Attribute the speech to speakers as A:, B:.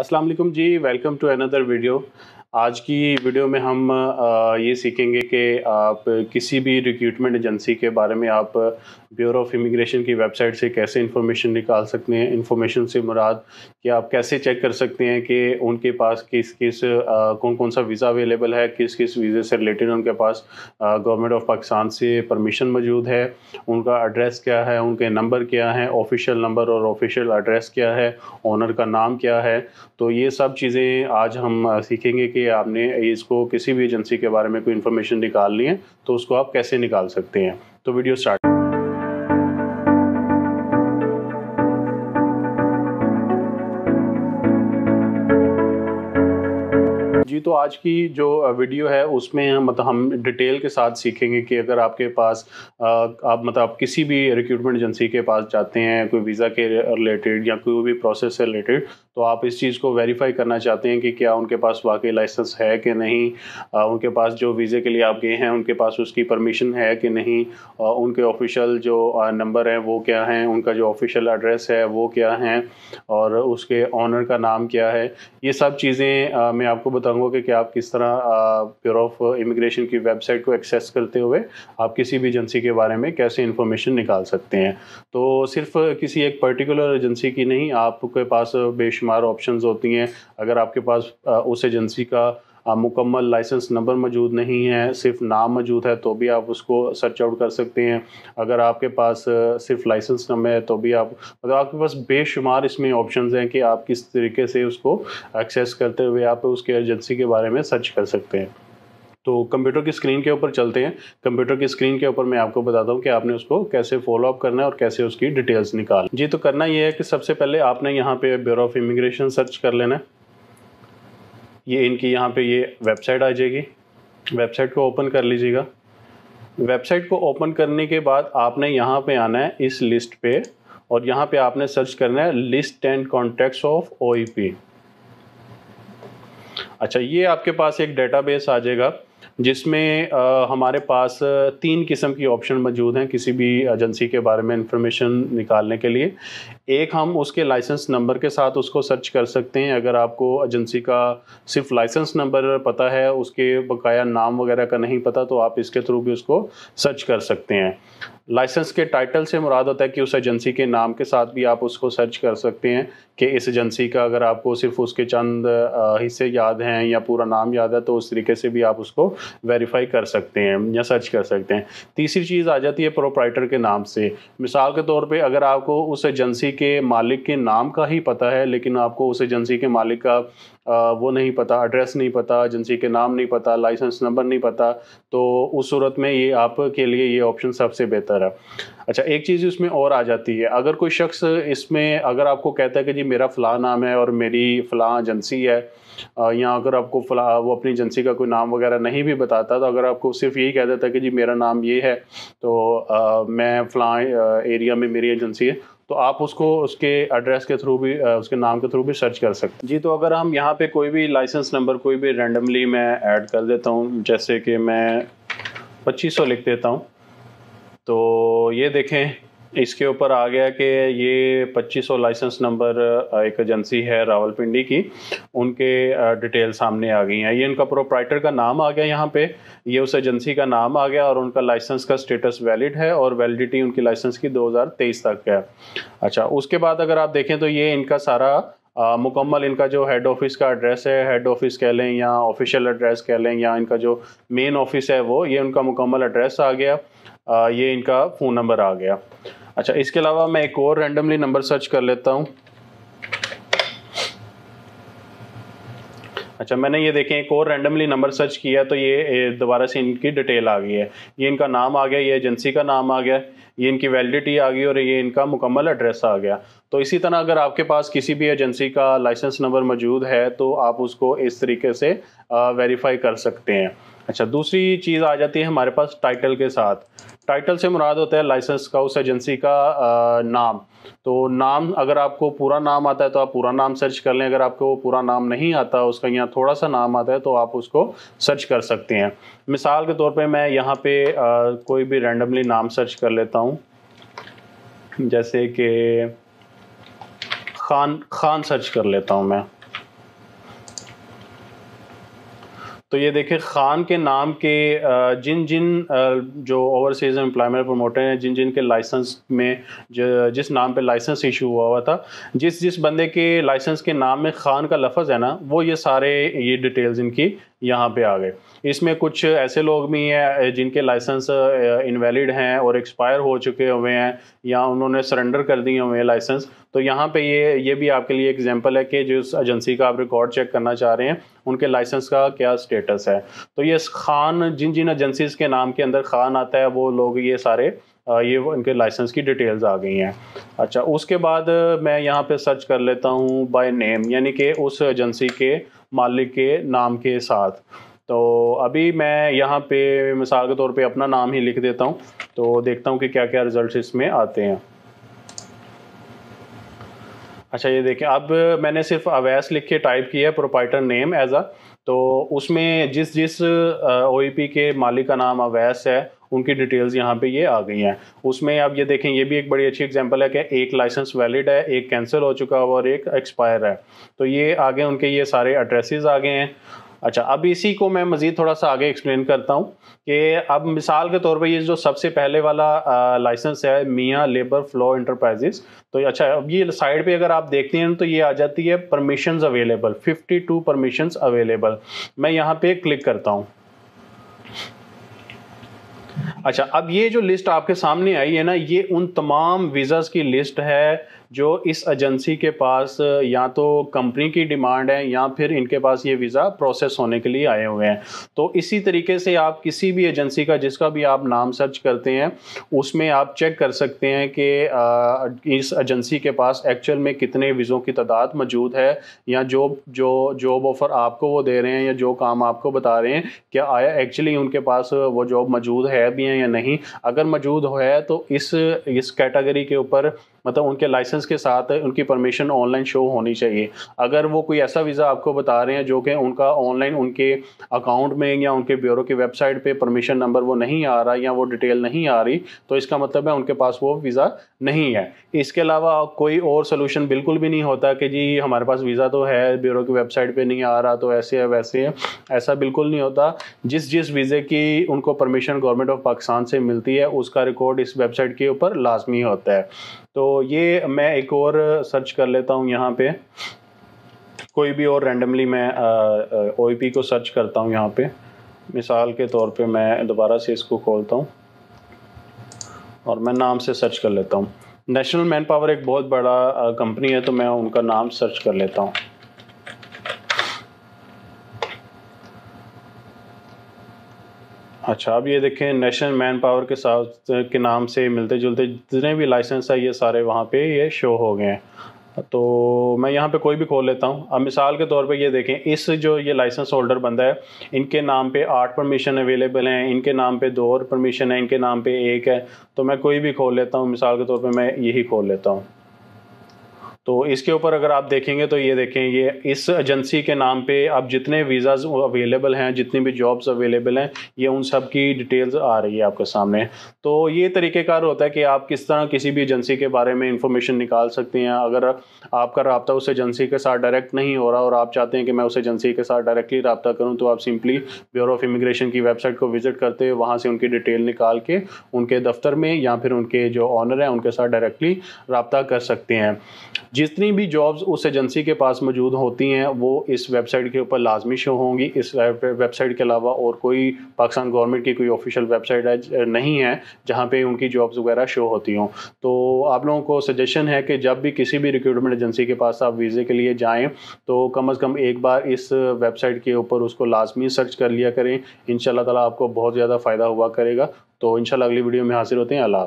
A: Aslam ji welcome to another video आज की video में हम ये सीखेंगे कि आप किसी भी रिक्रूटमेंट एजेंसी के बारे में आप ब्यूरो ऑफ इमिग्रेशन की वेबसाइट से कैसे इन्फॉर्मेशन निकाल सकते हैं इन्फॉर्मेशन से मुराद कि आप कैसे चेक कर सकते हैं कि उनके पास किस किस कौन कौन सा वीज़ा अवेलेबल है किस किस वीज़े से रिलेटेड उनके पास गवर्नमेंट ऑफ पाकिस्तान से परमिशन मौजूद है उनका एड्रेस क्या है उनके नंबर क्या है ऑफिशियल नंबर और ऑफिशियल एड्रेस क्या है ऑनर का नाम क्या है तो ये सब चीज़ें आज हम सीखेंगे कि कि आपने इसको किसी भी एजेंसी के बारे में कोई इन्फॉर्मेशन निकालनी है तो उसको आप कैसे निकाल सकते हैं तो वीडियो स्टार्ट जी तो आज की जो वीडियो है उसमें हम मतलब हम डिटेल के साथ सीखेंगे कि अगर आपके पास आप मतलब आप किसी भी रिक्रूटमेंट एजेंसी के पास जाते हैं कोई वीज़ा के रिलेटेड या कोई भी प्रोसेस से रिलेटेड तो आप इस चीज़ को वेरीफाई करना चाहते हैं कि क्या उनके पास वाकई लाइसेंस है कि नहीं आ, उनके पास जो वीज़े के लिए आप गए हैं उनके पास उसकी परमिशन है कि नहीं आ, उनके ऑफिशियल जो नंबर हैं वो क्या हैं उनका जो ऑफिशियल एड्रेस है वो क्या हैं और उसके ऑनर का नाम क्या है ये सब चीज़ें मैं आपको बताऊँगा कि क्या आप किस तरह ब्यूरो ऑफ इमिग्रेशन की वेबसाइट को एक्सेस करते हुए आप किसी भी एजेंसी के बारे में कैसे इन्फॉर्मेशन निकाल सकते हैं तो सिर्फ किसी एक पर्टिकुलर एजेंसी की नहीं आपके पास बेश बेशुमार ऑप्शंस होती हैं अगर आपके पास उस एजेंसी का मुकम्मल लाइसेंस नंबर मौजूद नहीं है सिर्फ नाम मौजूद है तो भी आप उसको सर्च आउट कर सकते हैं अगर आपके पास सिर्फ लाइसेंस नंबर है तो भी आप मतलब आपके पास बेशुमार इसमें ऑप्शंस हैं कि आप किस तरीके से उसको एक्सेस करते हुए आप उसके एजेंसी के बारे में सर्च कर सकते हैं तो कंप्यूटर की स्क्रीन के ऊपर चलते हैं कंप्यूटर की स्क्रीन के ऊपर मैं आपको बताता हूँ कि आपने उसको कैसे फॉलो अप करना है और कैसे उसकी डिटेल्स निकाल जी तो करना ये है कि सबसे पहले आपने यहाँ पे ब्यूरो ऑफ इमिग्रेशन सर्च कर लेना है ये इनकी यहाँ पे ये वेबसाइट आ जाएगी वेबसाइट को ओपन कर लीजिएगा वेबसाइट को ओपन करने के बाद आपने यहाँ पे आना है इस लिस्ट पे और यहाँ पे आपने सर्च करना है लिस्ट एंड कॉन्टैक्ट्स ऑफ ओ अच्छा ये आपके पास एक डेटाबेस आ जाएगा जिसमें हमारे पास तीन किस्म की ऑप्शन मौजूद हैं किसी भी एजेंसी के बारे में इंफॉर्मेशन निकालने के लिए एक हम उसके लाइसेंस नंबर के साथ उसको सर्च कर सकते हैं अगर आपको एजेंसी का सिर्फ लाइसेंस नंबर पता है उसके बकाया नाम वगैरह का नहीं पता तो आप इसके थ्रू भी उसको सर्च कर सकते हैं लाइसेंस के टाइटल से मुराद होता है कि उस एजेंसी के नाम के साथ भी आप उसको सर्च कर सकते हैं कि इस एजेंसी का अगर आपको सिर्फ उसके चंद हिस्से याद हैं या पूरा नाम याद है तो उस तरीके से भी आप उसको वेरीफाई कर सकते हैं या सर्च कर सकते हैं तीसरी चीज़ आ जाती है प्रोप्राइटर के नाम से मिसाल के तौर पर अगर आपको उस एजेंसी के मालिक के नाम का ही पता है लेकिन आपको उस एजेंसी के मालिक का वो नहीं पता एड्रेस नहीं पता एजेंसी के नाम नहीं पता लाइसेंस नंबर नहीं पता तो उस सूरत में ये आपके लिए ये ऑप्शन सबसे बेहतर तरह अच्छा एक चीज़ इसमें और आ जाती है अगर कोई शख्स इसमें अगर आपको कहता है कि जी मेरा फ़लाँ नाम है और मेरी फ़लाँ एजेंसी है या अगर आपको फला वो अपनी एजेंसी का कोई नाम वगैरह नहीं भी बताता तो अगर आपको सिर्फ यही कह देता कि जी मेरा नाम ये है तो आ, मैं फ़लाँ एरिया में मेरी एजेंसी है तो आप उसको उसके एड्रेस के थ्रू भी उसके नाम के थ्रू भी सर्च कर सकते हैं जी तो अगर हम यहाँ पे कोई भी लाइसेंस नंबर कोई भी रैंडमली मैं ऐड कर देता हूँ जैसे कि मैं 2500 लिख देता हूँ तो ये देखें इसके ऊपर आ गया कि ये 2500 लाइसेंस नंबर एक एजेंसी है रावलपिंडी की उनके डिटेल सामने आ गई हैं ये इनका प्रोप्राइटर का नाम आ गया यहाँ पे ये उस एजेंसी का नाम आ गया और उनका लाइसेंस का स्टेटस वैलिड है और वैलिडिटी उनकी लाइसेंस की 2023 तक है अच्छा उसके बाद अगर आप देखें तो ये इनका सारा मुकम्मल इनका जो हेड ऑफिस का एड्रेस है हेड ऑफिस कह लें या ऑफिशियल एड्रेस कह लें या इनका जो मेन ऑफिस है वो ये उनका मुकम्मल एड्रेस आ गया आ, ये इनका फ़ोन नंबर आ गया अच्छा इसके अलावा मैं एक और रैंडमली नंबर सर्च कर लेता हूँ अच्छा मैंने ये देखें एक और रैंडमली नंबर सर्च किया तो ये दोबारा से इनकी डिटेल आ गई है ये इनका नाम आ गया ये एजेंसी का नाम आ गया ये इनकी वैलिडिटी आ गई और ये इनका मुकम्मल एड्रेस आ गया तो इसी तरह अगर आपके पास किसी भी एजेंसी का लाइसेंस नंबर मौजूद है तो आप उसको इस तरीके से वेरीफाई कर सकते हैं अच्छा दूसरी चीज़ आ जाती है हमारे पास टाइटल के साथ टाइटल से मुराद होता है लाइसेंस का उस एजेंसी का आ, नाम तो नाम अगर आपको पूरा नाम आता है तो आप पूरा नाम सर्च कर लें अगर आपको पूरा नाम नहीं आता उसका यहाँ थोड़ा सा नाम आता है तो आप उसको सर्च कर सकते हैं मिसाल के तौर पे मैं यहाँ पे आ, कोई भी रैंडमली नाम सर्च कर लेता हूँ जैसे कि खान खान सर्च कर लेता हूँ मैं तो ये देखिए खान के नाम के जिन जिन जो ओवरसीज एम्प्लॉयमेंट प्रमोटर हैं जिन जिन के लाइसेंस में जिस नाम पे लाइसेंस इशू हुआ हुआ था जिस जिस बंदे के लाइसेंस के नाम में खान का लफज है ना वो ये सारे ये डिटेल्स इनकी यहाँ पे आ गए इसमें कुछ ऐसे लोग भी हैं जिनके लाइसेंस इनवैलिड हैं और एक्सपायर हो चुके हुए हैं या उन्होंने सरेंडर कर दिए हुए हैं लाइसेंस तो यहाँ पे ये ये भी आपके लिए एग्जांपल है कि जिस एजेंसी का आप रिकॉर्ड चेक करना चाह रहे हैं उनके लाइसेंस का क्या स्टेटस है तो ये खान जिन जिन एजेंसीज के नाम के अंदर खान आता है वो लोग ये सारे ये इनके लाइसेंस की डिटेल्स आ गई हैं अच्छा उसके बाद मैं यहाँ पे सर्च कर लेता हूँ बाय नेम यानी कि उस एजेंसी के मालिक के नाम के साथ तो अभी मैं यहाँ पे मिसाल के तौर पे अपना नाम ही लिख देता हूँ तो देखता हूँ कि क्या क्या रिजल्ट्स इसमें आते हैं अच्छा ये देखें अब मैंने सिर्फ अवैस लिख के टाइप किया है प्रोपाइटर नेम एज अ तो उसमें जिस जिस ओ के मालिक का नाम अवैस है उनकी डिटेल्स यहाँ पे ये आ गई हैं उसमें आप ये देखें ये भी एक बड़ी अच्छी एग्जांपल है कि एक लाइसेंस वैलिड है एक कैंसिल हो चुका है और एक एक्सपायर है तो ये आगे उनके ये सारे एड्रेसेस आ गए हैं अच्छा अब इसी को मैं मज़ीद थोड़ा सा आगे एक्सप्लेन करता हूँ कि अब मिसाल के तौर पे ये जो सबसे पहले वाला लाइसेंस है मियाँ लेबर फ्लो इंटरप्राइजेस तो अच्छा अब ये साइड पे अगर आप देखते हैं तो ये आ जाती है परमिशंस अवेलेबल 52 परमिशंस अवेलेबल मैं यहाँ पे क्लिक करता हूँ अच्छा अब ये जो लिस्ट आपके सामने आई है ना ये उन तमाम वीज़ाज़ की लिस्ट है जो इस एजेंसी के पास या तो कंपनी की डिमांड है या फिर इनके पास ये वीज़ा प्रोसेस होने के लिए आए हुए हैं तो इसी तरीके से आप किसी भी एजेंसी का जिसका भी आप नाम सर्च करते हैं उसमें आप चेक कर सकते हैं कि इस एजेंसी के पास एक्चुअल में कितने वीज़ों की तादाद मौजूद है या जो जो जॉब ऑफ़र आपको वो दे रहे हैं या जो काम आपको बता रहे हैं क्या आया एक्चुअली उनके पास वो जॉब मौजूद है भी हैं या नहीं अगर मौजूद है तो इस इस कैटेगरी के ऊपर मतलब उनके लाइसेंस कंडीशंस के साथ उनकी परमिशन ऑनलाइन शो होनी चाहिए अगर वो कोई ऐसा वीज़ा आपको बता रहे हैं जो कि उनका ऑनलाइन उनके अकाउंट में या उनके ब्यूरो की वेबसाइट पे परमिशन नंबर वो नहीं आ रहा या वो डिटेल नहीं आ रही तो इसका मतलब है उनके पास वो वीज़ा नहीं है इसके अलावा कोई और सोल्यूशन बिल्कुल भी नहीं होता कि जी हमारे पास वीज़ा तो है ब्यूरो की वेबसाइट पर नहीं आ रहा तो ऐसे है वैसे है ऐसा बिल्कुल नहीं होता जिस जिस वीज़े की उनको परमिशन गवर्नमेंट ऑफ पाकिस्तान से मिलती है उसका रिकॉर्ड इस वेबसाइट के ऊपर लाजमी होता है तो ये मैं मैं एक और सर्च कर लेता हूँ यहाँ पे कोई भी और रैंडमली मैं ओ को सर्च करता हूँ यहाँ पे मिसाल के तौर पे मैं दोबारा से इसको खोलता हूँ और मैं नाम से सर्च कर लेता हूँ नेशनल मैन पावर एक बहुत बड़ा कंपनी है तो मैं उनका नाम सर्च कर लेता हूँ अच्छा अब ये देखें नेशनल मैन पावर के साथ के नाम से मिलते जुलते जितने भी लाइसेंस है ये सारे वहाँ पे ये शो हो गए हैं तो मैं यहाँ पे कोई भी खोल लेता हूँ अब मिसाल के तौर पे ये देखें इस जो ये लाइसेंस होल्डर बंदा है इनके नाम पे आठ परमिशन अवेलेबल हैं इनके नाम पे दो और परमिशन है इनके नाम पे एक है तो मैं कोई भी खोल लेता हूँ मिसाल के तौर पर मैं यही खोल लेता हूँ तो इसके ऊपर अगर आप देखेंगे तो ये देखें ये इस एजेंसी के नाम पे अब जितने वीज़ाज अवेलेबल हैं जितनी भी जॉब्स अवेलेबल हैं ये उन सब की डिटेल्स आ रही है आपके सामने तो ये तरीक़ेकार होता है कि आप किस तरह किसी भी एजेंसी के बारे में इंफॉर्मेशन निकाल सकते हैं अगर आपका रबता उस एजेंसी के साथ डायरेक्ट नहीं हो रहा और आप चाहते हैं कि मैं उस एजेंसी के साथ डायरेक्टली रबता करूँ तो आप सिंपली ब्यूरो ऑफ इमिग्रेशन की वेबसाइट को विज़िट करते हैं वहाँ से उनकी डिटेल निकाल के उनके दफ्तर में या फिर उनके जो ऑनर हैं उनके साथ डायरेक्टली रबता कर सकते हैं जितनी भी जॉब्स उस एजेंसी के पास मौजूद होती हैं वो इस वेबसाइट के ऊपर लाजमी शो होंगी इस वेबसाइट के अलावा और कोई पाकिस्तान गवर्नमेंट की कोई ऑफिशियल वेबसाइट नहीं है जहाँ पर उनकी जॉब्स वगैरह शो होती हों तो आप लोगों को सजेशन है कि जब भी किसी भी रिक्रूटमेंट एजेंसी के पास आप वीज़े के लिए जाएँ तो कम अज़ कम एक बार इस वेबसाइट के ऊपर उसको लाजमी सर्च कर लिया करें इन शाला आपको बहुत ज़्यादा फ़ायदा हुआ करेगा तो इन अगली वीडियो में हाजिर होते हैं अल्लाह